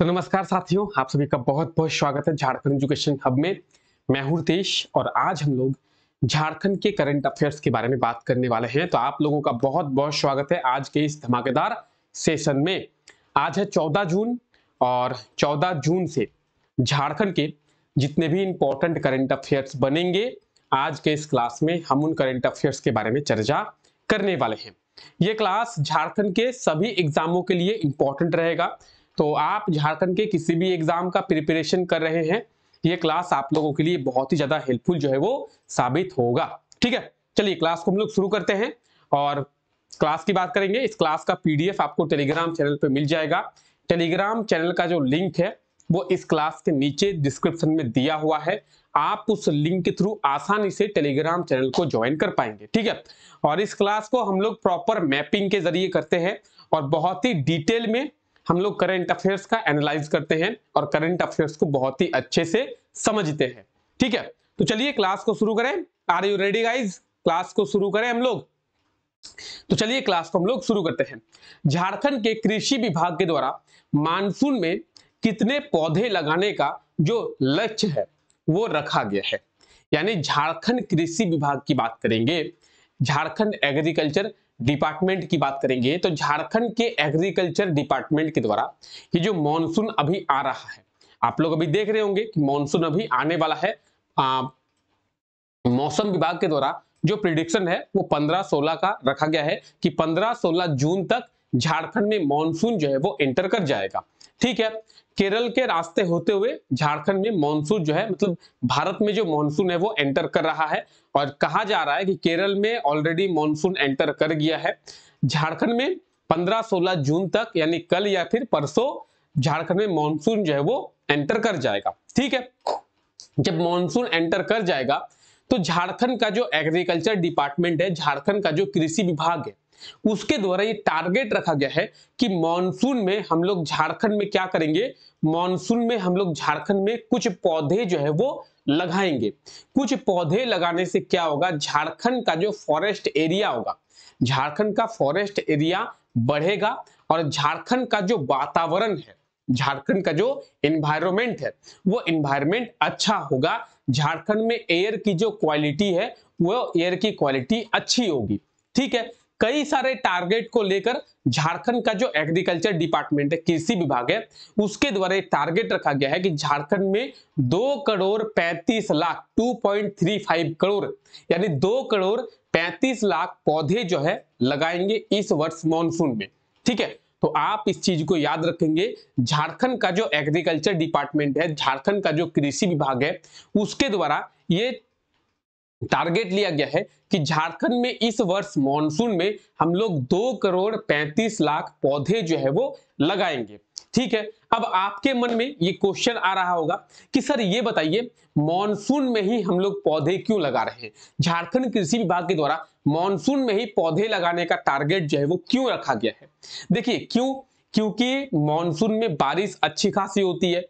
तो नमस्कार साथियों आप सभी का बहुत बहुत स्वागत है झारखंड एजुकेशन हब में मैं हूं रितेश और आज हम लोग झारखंड के करंट अफेयर्स के बारे में बात करने वाले हैं तो आप लोगों का बहुत बहुत स्वागत है आज के इस धमाकेदार सेशन में आज है 14 जून और 14 जून से झारखंड के जितने भी इंपॉर्टेंट करंट अफेयर्स बनेंगे आज के इस क्लास में हम उन करंट अफेयर्स के बारे में चर्चा करने वाले हैं ये क्लास झारखंड के सभी एग्जामों के लिए इंपॉर्टेंट रहेगा तो आप झारखंड के किसी भी एग्जाम का प्रिपरेशन कर रहे हैं ये क्लास आप लोगों के लिए बहुत ही ज्यादा हेल्पफुल जो है वो साबित होगा ठीक है चलिए क्लास को हम लोग शुरू करते हैं और क्लास की बात करेंगे इस क्लास का पीडीएफ आपको टेलीग्राम चैनल पर मिल जाएगा टेलीग्राम चैनल का जो लिंक है वो इस क्लास के नीचे डिस्क्रिप्शन में दिया हुआ है आप उस लिंक के थ्रू आसानी से टेलीग्राम चैनल को ज्वाइन कर पाएंगे ठीक है और इस क्लास को हम लोग प्रॉपर मैपिंग के जरिए करते हैं और बहुत ही डिटेल में हम लोग करंट अफेयर्स का एनालाइज करते हैं और करंट अफेयर्स को बहुत ही अच्छे से समझते हैं ठीक है तो चलिए क्लास को शुरू करें are you ready guys class को शुरू करें हम लोग तो चलिए क्लास को हम लोग शुरू करते हैं झारखंड के कृषि विभाग के द्वारा मानसून में कितने पौधे लगाने का जो लक्ष्य है वो रखा गया है यानी झारखंड कृषि विभाग की बात करेंगे झारखंड एग्रीकल्चर डिपार्टमेंट की बात करेंगे तो झारखंड के एग्रीकल्चर डिपार्टमेंट के द्वारा ये जो मॉनसून अभी आ रहा है आप लोग अभी देख रहे होंगे कि मॉनसून अभी आने वाला है मौसम विभाग के द्वारा जो प्रिडिक्शन है वो 15-16 का रखा गया है कि 15-16 जून तक झारखंड में मॉनसून जो है वो एंटर कर जाएगा ठीक है केरल के रास्ते होते हुए झारखंड में मॉनसून जो है मतलब भारत में जो मॉनसून है वो एंटर कर रहा है और कहा जा रहा है कि केरल में ऑलरेडी मानसून एंटर कर गया है झारखंड में 15-16 जून तक यानी कल या फिर परसों झारखंड में मॉनसून जो है वो एंटर कर जाएगा ठीक है जब मॉनसून एंटर कर जाएगा तो झारखंड का जो एग्रीकल्चर डिपार्टमेंट है झारखंड का जो कृषि विभाग है उसके द्वारा ये टारगेट रखा गया है कि मानसून में हम लोग झारखंड में क्या करेंगे मानसून में हम लोग झारखंड में कुछ पौधे जो है वो लगाएंगे कुछ पौधे लगाने से क्या होगा झारखंड का जो फॉरेस्ट एरिया होगा झारखंड का फॉरेस्ट एरिया बढ़ेगा और झारखंड का जो वातावरण है झारखंड का जो एनवायरमेंट है वो एनवायरमेंट अच्छा होगा झारखंड में एयर की जो क्वालिटी है वो एयर की क्वालिटी अच्छी होगी ठीक है कई सारे टारगेट को लेकर झारखंड का जो एग्रीकल्चर डिपार्टमेंट है कृषि विभाग है उसके द्वारा टारगेट रखा गया है कि झारखंड में दो करोड़ पैंतीस lakh two point three five crore यानी दो करोड़ पैंतीस लाख पौधे जो है लगाएंगे इस वर्ष मानसून में ठीक है तो आप इस चीज को याद रखेंगे झारखंड का जो एग्रीकल्चर डिपार्टमेंट है झारखंड का जो कृषि विभाग है उसके द्वारा ये टारगेट लिया गया है कि झारखंड में इस वर्ष मॉनसून में हम लोग दो करोड़ पैंतीस लाख पौधे जो है वो लगाएंगे ठीक है अब आपके मन में ये क्वेश्चन आ रहा होगा कि सर ये बताइए मॉनसून में ही हम लोग पौधे क्यों लगा रहे हैं झारखंड कृषि विभाग के द्वारा मॉनसून में ही पौधे लगाने का टारगेट जो है वो क्यों रखा गया है देखिए क्यों क्योंकि मॉनसून में बारिश अच्छी खासी होती है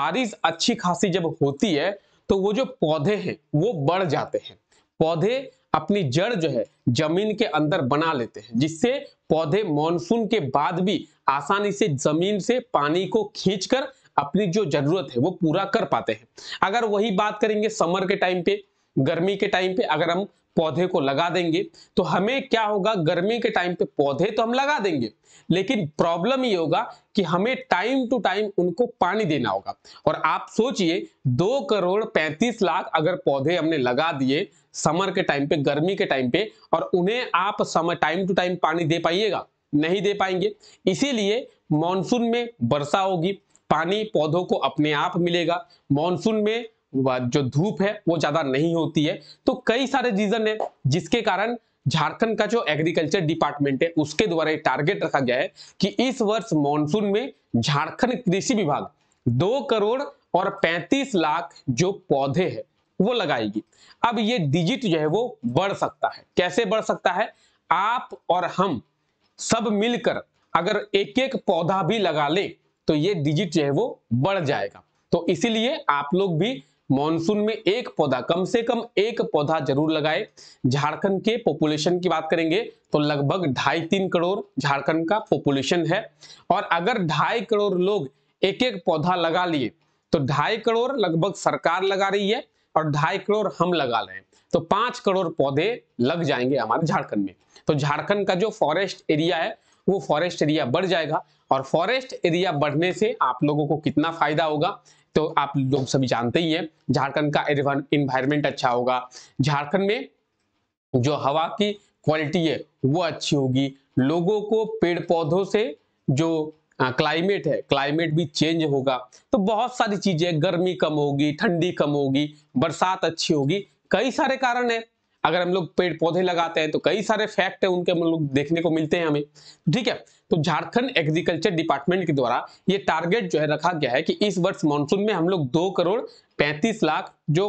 बारिश अच्छी खासी जब होती है तो वो जो पौधे हैं वो बढ़ जाते हैं पौधे अपनी जड़ जो है जमीन के अंदर बना लेते हैं जिससे पौधे मानसून के बाद भी आसानी से जमीन से पानी को खींचकर अपनी जो जरूरत है वो पूरा कर पाते हैं अगर वही बात करेंगे समर के टाइम पे गर्मी के टाइम पे अगर हम पौधे को लगा देंगे तो हमें क्या होगा गर्मी के टाइम पे पौधे तो हम लगा देंगे लेकिन प्रॉब्लम ये होगा कि हमें टाइम टू टाइम उनको पानी देना होगा और आप सोचिए दो करोड़ पैंतीस लाख अगर पौधे हमने लगा दिए समर के टाइम पे गर्मी के टाइम पे और उन्हें आप समय टाइम टू टाइम पानी दे पाइएगा नहीं दे पाएंगे इसीलिए मानसून में वर्षा होगी पानी पौधों को अपने आप मिलेगा मानसून में जो धूप है वो ज्यादा नहीं होती है तो कई सारे रीजन है जिसके कारण झारखंड का जो एग्रीकल्चर डिपार्टमेंट है उसके द्वारा टारगेट रखा गया है कि इस वर्ष मानसून में झारखंड कृषि विभाग दो करोड़ और पैंतीस लाख जो पौधे हैं वो लगाएगी अब ये डिजिट जो है वो बढ़ सकता है कैसे बढ़ सकता है आप और हम सब मिलकर अगर एक एक पौधा भी लगा ले तो ये डिजिट जो है वो बढ़ जाएगा तो इसीलिए आप लोग भी मॉनसून में एक पौधा कम से कम एक पौधा जरूर लगाए झारखंड के पॉपुलेशन की बात करेंगे तो लगभग ढाई तीन करोड़ झारखंड का पॉपुलेशन है और अगर ढाई करोड़ लोग एक एक पौधा लगा लिए तो ढाई करोड़ लगभग सरकार लगा रही है और ढाई करोड़ हम लगा रहे हैं तो पांच करोड़ पौधे लग जाएंगे हमारे झारखंड में तो झारखंड का जो फॉरेस्ट एरिया है वो फॉरेस्ट एरिया बढ़ जाएगा और फॉरेस्ट एरिया बढ़ने से आप लोगों को कितना फायदा होगा तो आप लोग सभी जानते ही हैं झारखंड का इन्वायरमेंट अच्छा होगा झारखंड में जो हवा की क्वालिटी है वो अच्छी होगी लोगों को पेड़ पौधों से जो क्लाइमेट है क्लाइमेट भी चेंज होगा तो बहुत सारी चीजें गर्मी कम होगी ठंडी कम होगी बरसात अच्छी होगी कई सारे कारण है अगर हम लोग पेड़ पौधे लगाते हैं तो कई सारे फैक्ट है उनके हम लोग देखने को मिलते हैं हमें ठीक है तो झारखंड एग्रीकल्चर डिपार्टमेंट के द्वारा ये टारगेट जो है रखा गया है कि इस वर्ष मानसून में हम लोग दो करोड़ पैंतीस लाख जो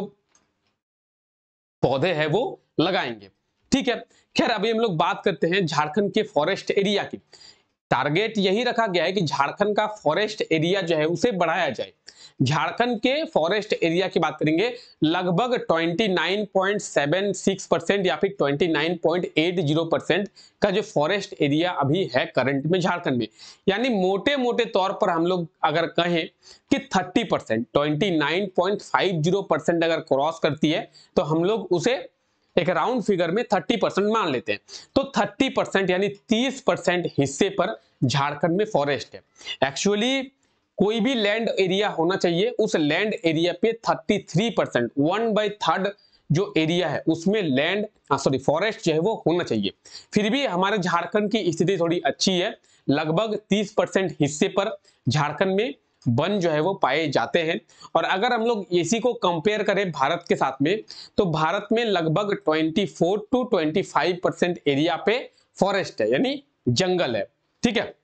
पौधे है वो लगाएंगे ठीक है खैर अभी हम लोग बात करते हैं झारखंड के फॉरेस्ट एरिया की टारगेट यही रखा गया है कि झारखंड का फॉरेस्ट एरिया जो है उसे बढ़ाया जाए झारखंड के फॉरेस्ट एरिया की बात करेंगे लगभग 29.76 परसेंट या फिर 29.80 परसेंट का जो फॉरेस्ट एरिया अभी है करंट में झारखंड में यानी मोटे मोटे तौर पर हम लोग अगर कहें कि 30 परसेंट ट्वेंटी परसेंट अगर क्रॉस करती है तो हम लोग उसे एक राउंड फिगर में 30 परसेंट मान लेते हैं तो 30 परसेंट यानी 30 परसेंट हिस्से पर झारखंड में फॉरेस्ट है एक्चुअली कोई भी लैंड एरिया होना चाहिए उस लैंड एरिया पे 33 परसेंट वन बाई थर्ड जो एरिया है उसमें लैंड सॉरी फॉरेस्ट जो है वो होना चाहिए फिर भी हमारे झारखंड की स्थिति थोड़ी अच्छी है लगभग 30 परसेंट हिस्से पर झारखंड में वन जो है वो पाए जाते हैं और अगर हम लोग इसी को कंपेयर करें भारत के साथ में तो भारत में लगभग twenty two twenty percent area पे फॉरेस्ट है यानी जंगल है ठीक है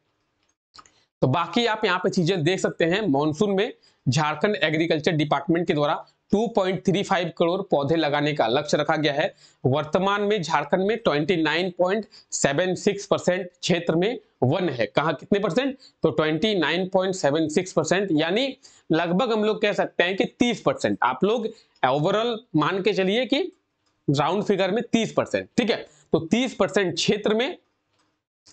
तो बाकी आप यहाँ पे चीजें देख सकते हैं मानसून में झारखंड एग्रीकल्चर डिपार्टमेंट के द्वारा 2.35 करोड़ पौधे लगाने का लक्ष्य रखा गया है वर्तमान में झारखंड में 29.76 परसेंट क्षेत्र में वन है कहा कितने परसेंट तो 29.76 परसेंट यानी लगभग हम लोग कह सकते हैं कि 30 परसेंट आप लोग ओवरऑल मान के चलिए कि राउंड फिगर में 30 परसेंट ठीक है तो 30 परसेंट क्षेत्र में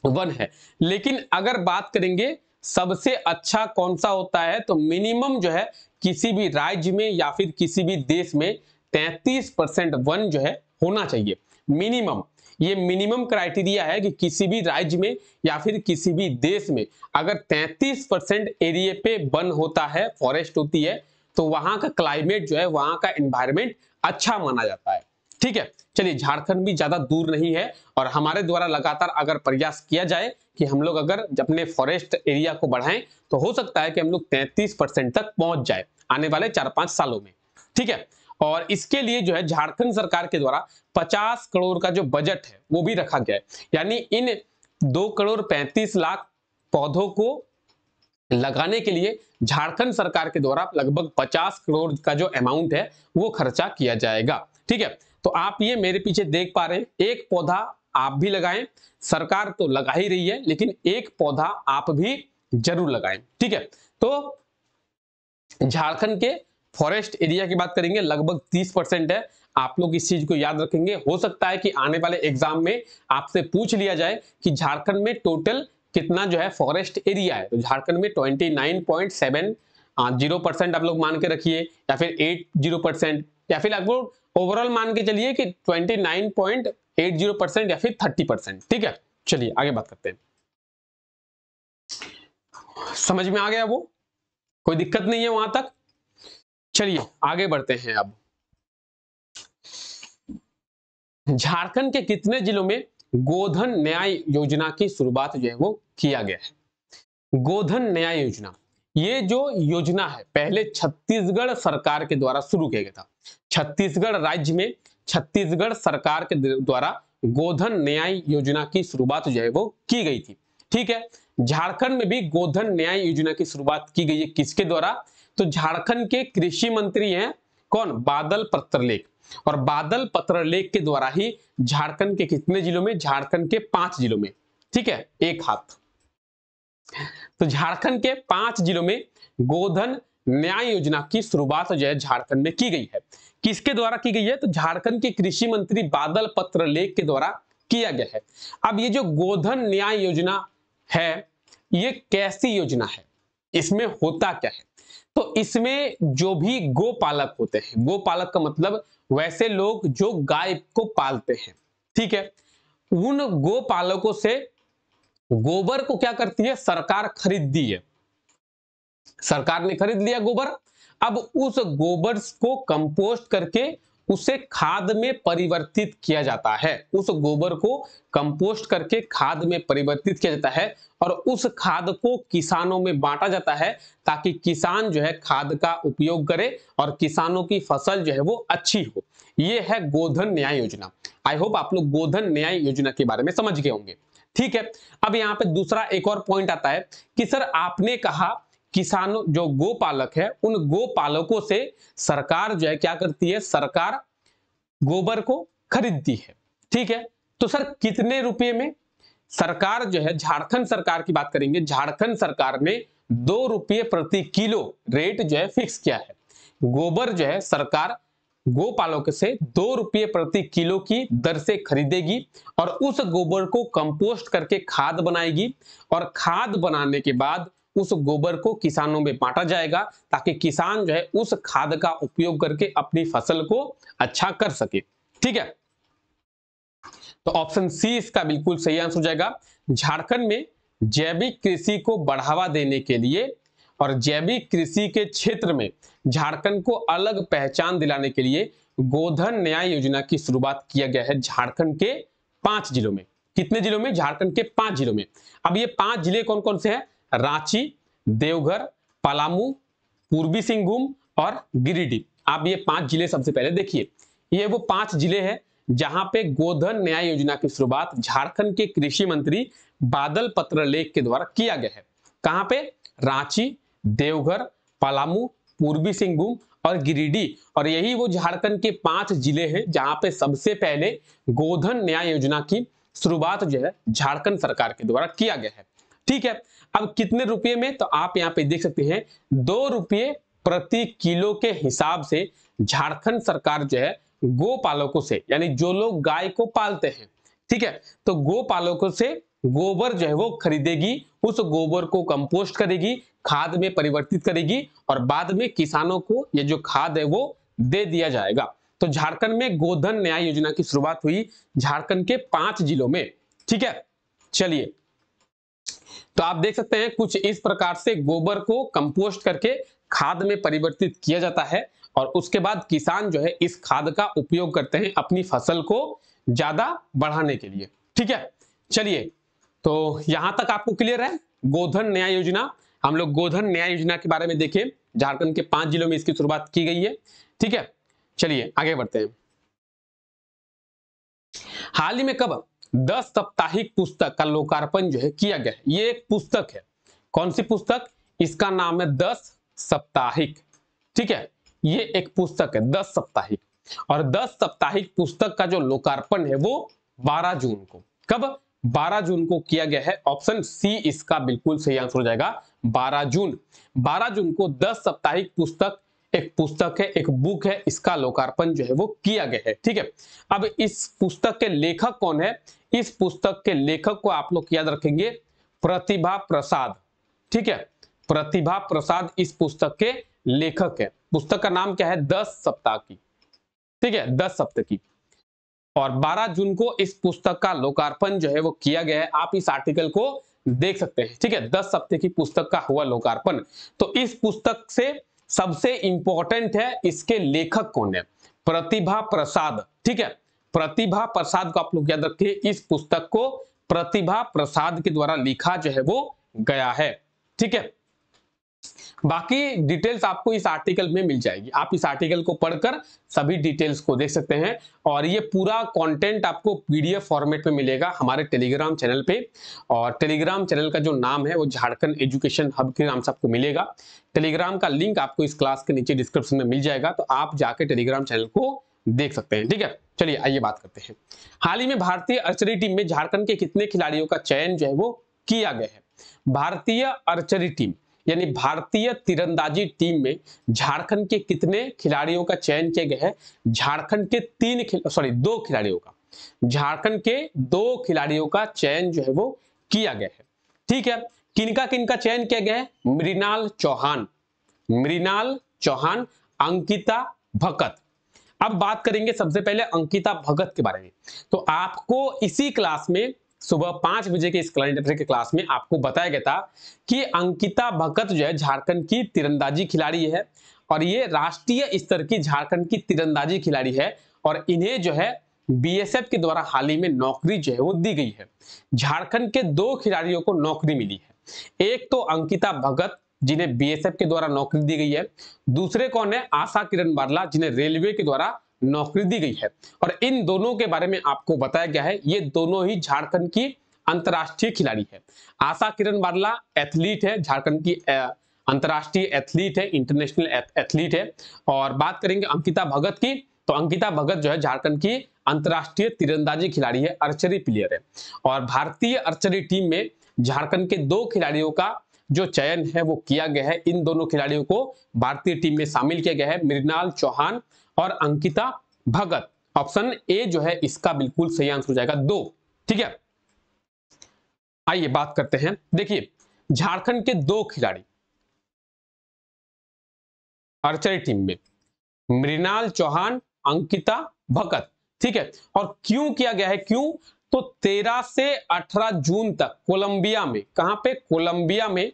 वन है लेकिन अगर बात करेंगे सबसे अच्छा कौन सा होता है तो मिनिमम जो है किसी भी राज्य में या फिर किसी भी देश में 33 परसेंट वन जो है होना चाहिए मिनिमम ये मिनिमम क्राइटेरिया है कि किसी भी राज्य में या फिर किसी भी देश में अगर 33 परसेंट एरिए पे वन होता है फॉरेस्ट होती है तो वहां का क्लाइमेट जो है वहां का एनवायरमेंट अच्छा माना जाता है ठीक है चलिए झारखंड भी ज्यादा दूर नहीं है और हमारे द्वारा लगातार अगर प्रयास किया जाए कि हम लोग अगर अपने फॉरेस्ट एरिया को बढ़ाएं तो हो सकता है कि हम लोग तैंतीस परसेंट तक पहुंच जाए आने वाले चार पांच सालों में ठीक है और इसके लिए जो है झारखंड सरकार के द्वारा 50 करोड़ का जो बजट है वो भी रखा गया है यानी इन दो करोड़ पैंतीस लाख पौधों को लगाने के लिए झारखंड सरकार के द्वारा लगभग पचास करोड़ का जो अमाउंट है वो खर्चा किया जाएगा ठीक है तो आप ये मेरे पीछे देख पा रहे हैं एक पौधा आप भी लगाएं सरकार तो लगा ही रही है लेकिन एक पौधा आप भी जरूर लगाएं ठीक है तो झारखंड के फॉरेस्ट एरिया की बात करेंगे लगभग 30 परसेंट है आप लोग इस चीज को याद रखेंगे हो सकता है कि आने वाले एग्जाम में आपसे पूछ लिया जाए कि झारखंड में टोटल कितना जो है फॉरेस्ट एरिया है तो झारखंड में ट्वेंटी जीरो परसेंट आप लोग मान के रखिए या फिर एट जीरो परसेंट या फिर आप लोग ओवरऑल मान के चलिए कि ट्वेंटी नाइन पॉइंट एट या फिर थर्टी परसेंट ठीक है चलिए आगे बात करते हैं समझ में आ गया वो कोई दिक्कत नहीं है वहां तक चलिए आगे बढ़ते हैं अब झारखंड के कितने जिलों में गोधन न्याय योजना की शुरुआत जो है वो किया गया है गोधन न्याय योजना ये जो योजना है पहले छत्तीसगढ़ सरकार के द्वारा शुरू किया गया था छत्तीसगढ़ राज्य में छत्तीसगढ़ सरकार के द्वारा गोधन न्याय योजना की शुरुआत जो है वो की गई थी ठीक है झारखंड में भी गोधन न्याय योजना की शुरुआत की गई है किसके द्वारा तो झारखंड के कृषि मंत्री हैं कौन बादल पत्रलेख और बादल पत्रलेख के द्वारा ही झारखंड के कितने जिलों में झारखंड के पांच जिलों में ठीक है एक हाथ तो झारखंड के पांच जिलों में गोधन न्याय योजना की शुरुआत जो है झारखंड में की गई है किसके द्वारा की गई है तो झारखंड के कृषि मंत्री बादल पत्र लेख के द्वारा किया गया है अब ये जो गोधन न्याय योजना है ये कैसी योजना है इसमें होता क्या है तो इसमें जो भी गोपालक होते हैं गोपालक का मतलब वैसे लोग जो गाय को पालते हैं ठीक है उन गोपालकों से गोबर को क्या करती है सरकार खरीदती है सरकार ने खरीद लिया गोबर अब उस गोबर को कंपोस्ट करके उसे खाद में परिवर्तित किया जाता है उस गोबर को कंपोस्ट करके खाद में परिवर्तित किया जाता है और उस खाद को किसानों में बांटा जाता है ताकि किसान जो है खाद का उपयोग करे और किसानों की फसल जो है वो अच्छी हो ये है गोधन न्याय योजना आई होप आप लोग गोधन न्याय योजना के बारे में समझ गए होंगे ठीक है अब यहाँ पे दूसरा एक और पॉइंट आता है कि सर आपने कहा किसानों जो गोपालक है उन गोपालकों से सरकार जो है क्या करती है सरकार गोबर को खरीदती है ठीक है तो सर कितने रुपए में सरकार जो है झारखंड सरकार की बात करेंगे झारखंड सरकार ने दो रुपये प्रति किलो रेट जो है फिक्स किया है गोबर जो है सरकार गोपालक से दो रुपये प्रति किलो की दर से खरीदेगी और उस गोबर को कंपोस्ट करके खाद बनाएगी और खाद बनाने के बाद उस गोबर को किसानों में बांटा जाएगा ताकि किसान जो है उस खाद का उपयोग करके अपनी फसल को अच्छा कर सके ठीक है तो ऑप्शन सी इसका बिल्कुल सही आंसर हो जाएगा झारखंड में जैविक कृषि को बढ़ावा देने के लिए और जैविक कृषि के क्षेत्र में झारखंड को अलग पहचान दिलाने के लिए गोधन न्याय योजना की शुरुआत किया गया है झारखंड के पांच जिलों में कितने जिलों में झारखंड के पांच जिलों में अब ये पांच जिले कौन कौन से हैं रांची देवघर पलामू पूर्वी सिंहभूम और गिरिडीह आप ये पांच जिले सबसे पहले देखिए ये वो पांच जिले हैं जहां पे गोधन न्याय योजना की शुरुआत झारखंड के कृषि मंत्री बादल पत्र लेख के द्वारा किया गया है कहां पे रांची देवघर पलामू पूर्वी सिंहभूम और गिरिडीह और यही वो झारखंड के पांच जिले हैं जहां पे सबसे पहले गोधन न्याय योजना की शुरुआत जो है झारखंड सरकार के द्वारा किया गया है ठीक है अब कितने रुपये में तो आप यहाँ पे देख सकते हैं दो रुपये प्रति किलो के हिसाब से झारखंड सरकार जो है गोपालकों से यानी जो लोग गाय को पालते हैं ठीक है तो गोपालकों से गोबर जो है वो खरीदेगी उस गोबर को कंपोस्ट करेगी खाद में परिवर्तित करेगी और बाद में किसानों को ये जो खाद है वो दे दिया जाएगा तो झारखंड में गोधन न्याय योजना की शुरुआत हुई झारखंड के पांच जिलों में ठीक है चलिए तो आप देख सकते हैं कुछ इस प्रकार से गोबर को कंपोस्ट करके खाद में परिवर्तित किया जाता है और उसके बाद किसान जो है इस खाद का उपयोग करते हैं अपनी फसल को ज्यादा बढ़ाने के लिए ठीक है चलिए तो यहां तक आपको क्लियर है गोधन न्याय योजना हम लोग गोधन न्याय योजना के बारे में देखें झारखंड के पांच जिलों में इसकी शुरुआत की गई है ठीक है चलिए आगे बढ़ते हैं हाल ही में कब दस साप्ताहिक पुस्तक का लोकार्पण जो है किया गया है ये एक पुस्तक है कौन सी पुस्तक इसका नाम है दस साप्ताहिक ठीक है ये एक पुस्तक है दस साप्ताहिक और दस साप्ताहिक पुस्तक का जो लोकार्पण है वो बारह जून को कब 12 जून को किया गया है ऑप्शन सी इसका बिल्कुल सही आंसर हो जाएगा 12 जून 12 जून को 10 साप्ताहिक पुस्तक एक पुस्तक है एक बुक है इसका लोकार्पण जो है वो किया गया है ठीक है अब इस पुस्तक के लेखक कौन है इस पुस्तक के लेखक को आप लोग याद रखेंगे प्रतिभा प्रसाद ठीक है प्रतिभा प्रसाद इस पुस्तक के लेखक है पुस्तक का नाम क्या है दस सप्ताह की ठीक है दस सप्ताह की और 12 जून को इस पुस्तक का लोकार्पण जो है वो किया गया है आप इस आर्टिकल को देख सकते हैं ठीक है दस सप्ताह की पुस्तक का हुआ लोकार्पण तो इस पुस्तक से सबसे इंपॉर्टेंट है इसके लेखक कौन है प्रतिभा प्रसाद ठीक है प्रतिभा प्रसाद को आप लोग याद रखिए इस पुस्तक को प्रतिभा प्रसाद के द्वारा लिखा जो है वो गया है ठीक है बाकी डिटेल्स आपको इस आर्टिकल में मिल जाएगी आप इस आर्टिकल को पढ़कर सभी डिटेल्स को देख सकते हैं और ये पूरा कंटेंट आपको पीडीएफ फॉर्मेट में मिलेगा हमारे टेलीग्राम चैनल पे और टेलीग्राम चैनल का जो नाम है वो झारखंड एजुकेशन हब के नाम से आपको मिलेगा टेलीग्राम का लिंक आपको इस क्लास के नीचे डिस्क्रिप्शन में मिल जाएगा तो आप जाके टेलीग्राम चैनल को देख सकते हैं ठीक है चलिए आइए बात करते हैं हाल ही में भारतीय अर्चरी टीम में झारखंड के कितने खिलाड़ियों का चयन जो है वो किया गया है भारतीय अर्चरी टीम यानी भारतीय तीरंदाजी टीम में झारखंड के कितने खिलाड़ियों का चयन किया गया है झारखंड के तीन सॉरी दो खिलाड़ियों का झारखंड के दो खिलाड़ियों का चयन जो है वो किया गया है ठीक है किनका किनका चयन किया गया है मृणाल चौहान मृणाल चौहान अंकिता भकत अब बात करेंगे सबसे पहले अंकिता भगत के बारे में तो आपको इसी क्लास में सुबह पांच बजे के इस कैलेंडर के क्लास में आपको बताया गया था कि अंकिता भगत जो है झारखंड की तीरंदाजी खिलाड़ी है और ये राष्ट्रीय स्तर की झारखंड की तीरंदाजी खिलाड़ी है और इन्हें जो है बीएसएफ के द्वारा हाल ही में नौकरी जो है वो दी गई है झारखंड के दो खिलाड़ियों को नौकरी मिली है एक तो अंकिता भगत जिन्हें बीएसएफ के द्वारा नौकरी दी गई है दूसरे कौन है आशा किरण बारला जिन्हें रेलवे के द्वारा नौकरी दी गई है और इन दोनों के बारे में आपको बताया गया है ये दोनों ही झारखंड की अंतरराष्ट्रीय खिलाड़ी है आशा किरण बारला एथलीट है झारखंड की अंतरराष्ट्रीय एथलीट है इंटरनेशनल एथलीट है और बात करेंगे अंकिता भगत की तो अंकिता भगत जो है झारखंड की अंतर्राष्ट्रीय तीरंदाजी खिलाड़ी है अर्चरी प्लेयर है और भारतीय अर्चरी टीम में झारखंड के दो खिलाड़ियों का जो चयन है वो किया गया है इन दोनों खिलाड़ियों को भारतीय टीम में शामिल किया गया है मृणाल चौहान और अंकिता भगत ऑप्शन ए जो है इसका बिल्कुल सही आंसर हो जाएगा दो ठीक है आइए बात करते हैं देखिए झारखंड के दो खिलाड़ी अर्चरी टीम में मृणाल चौहान अंकिता भगत ठीक है और क्यों किया गया है क्यों तो 13 से 18 जून तक कोलंबिया में कहां पे कोलंबिया में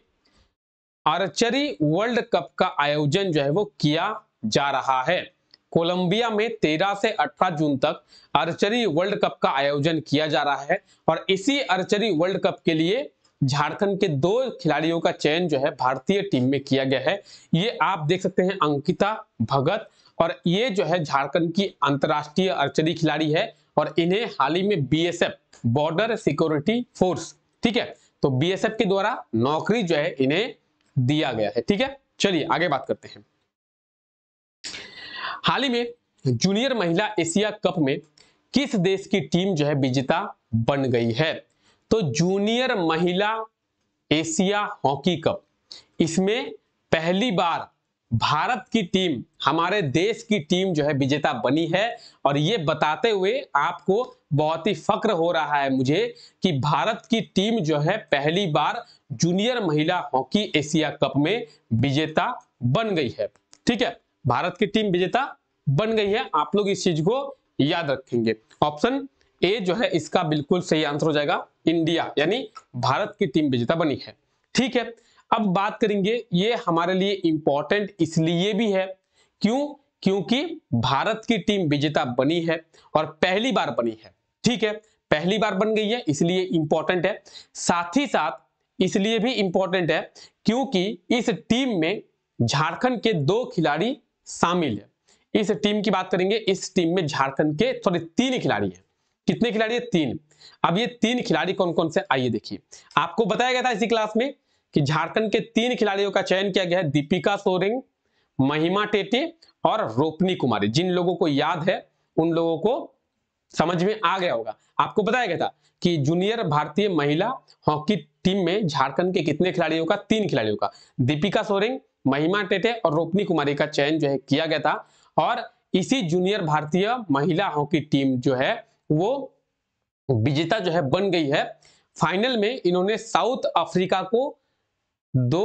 आर्चरी वर्ल्ड कप का आयोजन जो है वो किया जा रहा है कोलंबिया में 13 से 18 जून तक आर्चरी वर्ल्ड कप का आयोजन किया जा रहा है और इसी आर्चरी वर्ल्ड कप के लिए झारखंड के दो खिलाड़ियों का चयन जो है भारतीय टीम में किया गया है ये आप देख सकते हैं अंकिता भगत और ये जो है झारखंड की अंतर्राष्ट्रीय आर्चरी खिलाड़ी है और इन्हें हाल ही में बी बॉर्डर सिक्योरिटी फोर्स ठीक है तो बी के द्वारा नौकरी जो है इन्हें दिया गया है ठीक है चलिए आगे बात करते हैं हाल ही में जूनियर महिला एशिया कप में किस देश की टीम जो है विजेता बन गई है तो जूनियर महिला एशिया हॉकी कप इसमें पहली बार भारत की टीम हमारे देश की टीम जो है विजेता बनी है और ये बताते हुए आपको बहुत ही फक्र हो रहा है मुझे कि भारत की टीम जो है पहली बार जूनियर महिला हॉकी एशिया कप में विजेता बन गई है ठीक है भारत की टीम विजेता बन गई है आप लोग इस चीज को याद रखेंगे ऑप्शन ए जो है इसका बिल्कुल सही आंसर हो जाएगा इंडिया यानी भारत की टीम विजेता बनी है ठीक है अब बात करेंगे ये हमारे लिए इंपॉर्टेंट इसलिए भी है क्यों क्योंकि भारत की टीम विजेता बनी है और पहली बार बनी है ठीक है पहली बार बन गई है इसलिए इंपॉर्टेंट है साथ ही साथ इसलिए भी इंपॉर्टेंट है क्योंकि इस टीम में झारखंड के दो खिलाड़ी शामिल है इस टीम की बात करेंगे इस टीम में झारखंड के सॉरी तीन खिलाड़ी हैं कितने खिलाड़ी है तीन अब ये तीन खिलाड़ी कौन कौन से आइए देखिए आपको बताया गया था इसी क्लास में कि झारखंड के तीन खिलाड़ियों का चयन किया गया है दीपिका सोरेंग महिमा टेटे और रोपनी कुमारी जिन लोगों को याद है उन लोगों को समझ में आ गया होगा आपको बताया गया था कि जूनियर भारतीय महिला हॉकी टीम में झारखंड के कितने खिलाड़ियों का तीन खिलाड़ियों का दीपिका सोरेंग महिमा टेटे और रोपनी कुमारी का चयन जो है किया गया था और इसी जूनियर भारतीय महिला हॉकी टीम जो है वो विजेता जो है बन गई है फाइनल में इन्होंने साउथ अफ्रीका को दो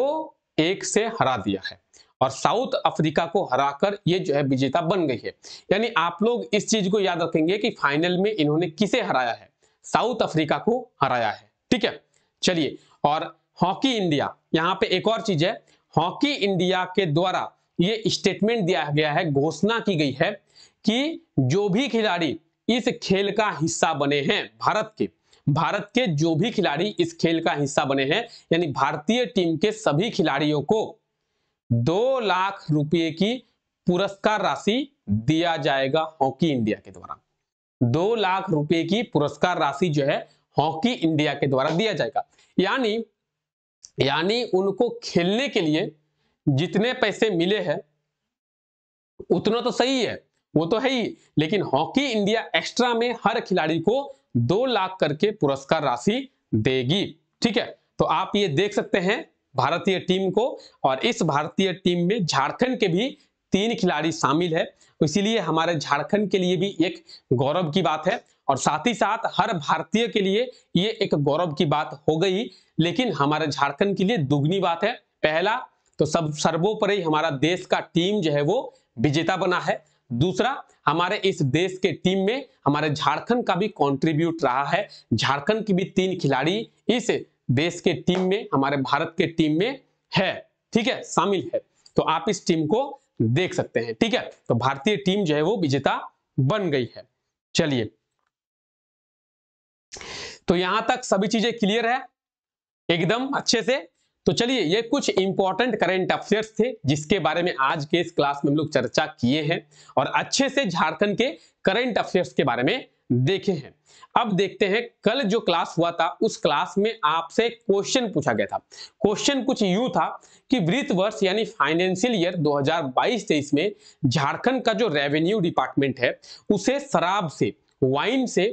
एक से हरा दिया है और साउथ अफ्रीका को हराकर ये जो है विजेता बन गई है यानी आप लोग इस चीज को याद रखेंगे कि फाइनल में इन्होंने किसे हराया है साउथ अफ्रीका को हराया है ठीक है चलिए और हॉकी इंडिया यहाँ पे एक और चीज है हॉकी इंडिया के द्वारा ये स्टेटमेंट दिया गया है घोषणा की गई है कि जो भी खिलाड़ी इस खेल का हिस्सा बने हैं भारत के भारत के जो भी खिलाड़ी इस खेल का हिस्सा बने हैं यानी भारतीय टीम के सभी खिलाड़ियों को दो लाख रुपए की पुरस्कार राशि दिया जाएगा हॉकी इंडिया के द्वारा दो लाख रुपए की पुरस्कार राशि जो है हॉकी इंडिया के द्वारा दिया जाएगा यानी यानी उनको खेलने के लिए जितने पैसे मिले हैं उतना तो सही है वो तो है ही लेकिन हॉकी इंडिया एक्स्ट्रा में हर खिलाड़ी को दो लाख करके पुरस्कार राशि देगी ठीक है तो आप ये देख सकते हैं भारतीय टीम को और इस भारतीय टीम में झारखंड के भी तीन खिलाड़ी शामिल है तो इसीलिए हमारे झारखंड के लिए भी एक गौरव की बात है और साथ ही साथ हर भारतीय के लिए ये एक गौरव की बात हो गई लेकिन हमारे झारखंड के लिए दुगनी बात है पहला तो सब सर्वोपरि हमारा देश का टीम जो है वो विजेता बना है दूसरा हमारे इस देश के टीम में हमारे झारखंड का भी कंट्रीब्यूट रहा है झारखंड की भी तीन खिलाड़ी इस देश के टीम में हमारे भारत के टीम में है ठीक है शामिल है तो आप इस टीम को देख सकते हैं ठीक है तो भारतीय टीम जो है वो विजेता बन गई है चलिए तो यहां तक सभी चीजें क्लियर है एकदम अच्छे से तो चलिए ये कुछ इंपॉर्टेंट करेंट अफेयर्स थे जिसके बारे में आज के इस क्लास में हम लोग चर्चा किए हैं और अच्छे से झारखंड के करंट अफेयर्स के बारे में देखे हैं अब देखते हैं कल जो क्लास हुआ था उस क्लास में आपसे क्वेश्चन पूछा गया था क्वेश्चन कुछ यू था कि वित्त वर्ष यानी फाइनेंशियल ईयर 2022-23 में झारखंड का जो रेवेन्यू डिपार्टमेंट है उसे शराब से वाइन से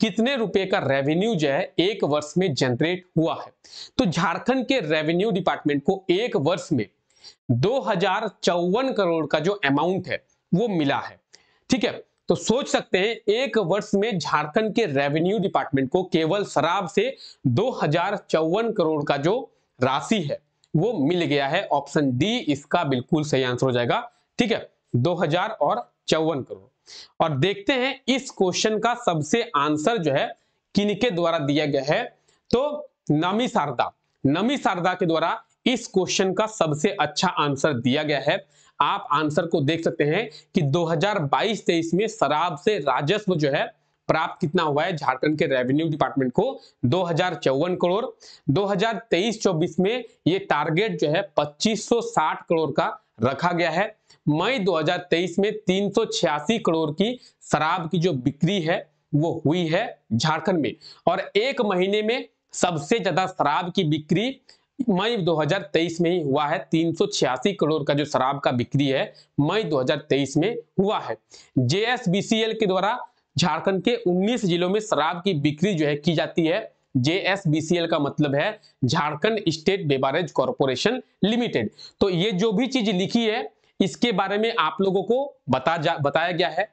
कितने रुपए का रेवेन्यू जो है एक वर्ष में जनरेट हुआ है तो झारखंड के रेवेन्यू डिपार्टमेंट को एक वर्ष में दो करोड़ का जो अमाउंट है वो मिला है ठीक है तो सोच सकते हैं एक वर्ष में झारखंड के रेवेन्यू डिपार्टमेंट को केवल शराब से दो करोड़ का जो राशि है वो मिल गया है ऑप्शन डी इसका बिल्कुल सही आंसर हो जाएगा ठीक है दो हजार और चौवन करोड़ और देखते हैं इस क्वेश्चन का सबसे आंसर जो है किनके द्वारा दिया गया है तो नमी शारदा नमी शारदा के द्वारा इस क्वेश्चन का सबसे अच्छा आंसर दिया गया है आप आंसर को देख सकते हैं कि 2022-23 में शराब से राजस्व जो है प्राप्त कितना हुआ है झारखंड के रेवेन्यू डिपार्टमेंट को दो करोड़ 2023-24 में ये टारगेट जो है 2560 करोड़ का रखा गया है मई 2023 में तीन करोड़ की शराब की जो बिक्री है वो हुई है झारखंड में और एक महीने में सबसे ज्यादा शराब की बिक्री मई 2023 में ही हुआ है तीन करोड़ का जो शराब का बिक्री है मई 2023 में हुआ है जेएसबीसीएल के द्वारा झारखंड के 19 जिलों में शराब की बिक्री जो है की जाती है जेएसबीसीएल का मतलब है Jharkhand state beverages corporation limited तो ये जो भी चीज लिखी है इसके बारे में आप लोगों को बता जा बताया गया है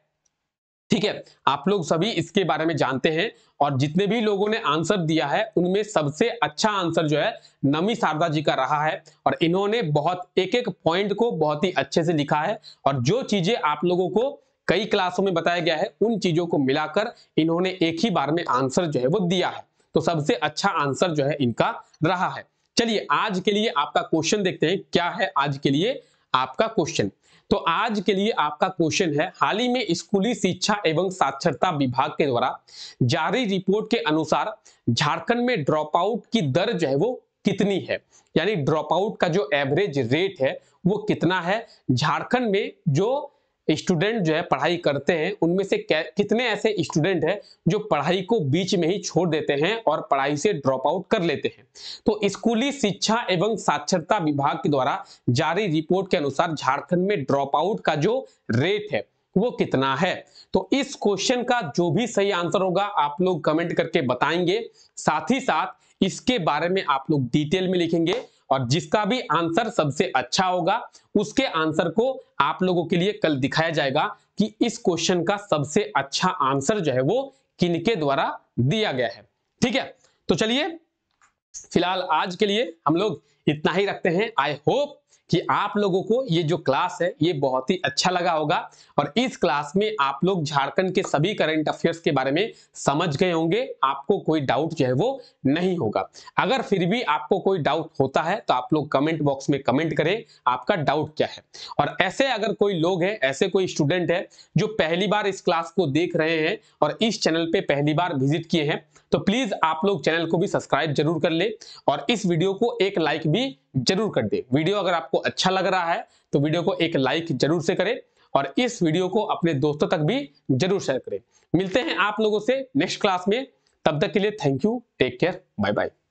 ठीक है आप लोग सभी इसके बारे में जानते हैं और जितने भी लोगों ने आंसर दिया है उनमें सबसे अच्छा आंसर जो है नमी शारदा जी का रहा है और इन्होंने बहुत एक एक पॉइंट को बहुत ही अच्छे से लिखा है और जो चीजें आप लोगों को कई क्लासों में बताया गया है उन चीजों को मिलाकर इन्होंने एक ही बार में आंसर जो है वो दिया है तो सबसे अच्छा आंसर जो है इनका रहा है चलिए आज के लिए आपका क्वेश्चन देखते हैं क्या है आज के लिए आपका क्वेश्चन तो आज के लिए आपका क्वेश्चन है हाल ही में स्कूली शिक्षा एवं साक्षरता विभाग के द्वारा जारी रिपोर्ट के अनुसार झारखंड में ड्रॉप आउट की दर जो है वो कितनी है यानी ड्रॉप आउट का जो एवरेज रेट है वो कितना है झारखंड में जो स्टूडेंट जो है पढ़ाई करते हैं उनमें से कितने ऐसे स्टूडेंट हैं जो पढ़ाई को बीच में ही छोड़ देते हैं और पढ़ाई से ड्रॉप आउट कर लेते हैं तो स्कूली शिक्षा एवं साक्षरता विभाग के द्वारा जारी रिपोर्ट के अनुसार झारखंड में ड्रॉप आउट का जो रेट है वो कितना है तो इस क्वेश्चन का जो भी सही आंसर होगा आप लोग कमेंट करके बताएंगे साथ ही साथ इसके बारे में आप लोग डिटेल में लिखेंगे और जिसका भी आंसर सबसे अच्छा होगा उसके आंसर को आप लोगों के लिए कल दिखाया जाएगा कि इस क्वेश्चन का सबसे अच्छा आंसर जो है वो किनके द्वारा दिया गया है ठीक है तो चलिए फिलहाल आज के लिए हम लोग इतना ही रखते हैं आई होप कि आप लोगों को ये जो क्लास है ये बहुत ही अच्छा लगा होगा और इस क्लास में आप लोग झारखंड के सभी करंट अफेयर्स के बारे में समझ गए होंगे आपको कोई डाउट जो है वो नहीं होगा अगर फिर भी आपको कोई डाउट होता है तो आप लोग कमेंट बॉक्स में कमेंट करें आपका डाउट क्या है और ऐसे अगर कोई लोग हैं ऐसे कोई स्टूडेंट है जो पहली बार इस क्लास को देख रहे हैं और इस चैनल पर पहली बार विजिट किए हैं तो प्लीज आप लोग चैनल को भी सब्सक्राइब जरूर कर ले और इस वीडियो को एक लाइक भी जरूर कर दे वीडियो अगर आपको अच्छा लग रहा है तो वीडियो को एक लाइक जरूर से करें और इस वीडियो को अपने दोस्तों तक भी जरूर शेयर करें मिलते हैं आप लोगों से नेक्स्ट क्लास में तब तक के लिए thank you take care bye bye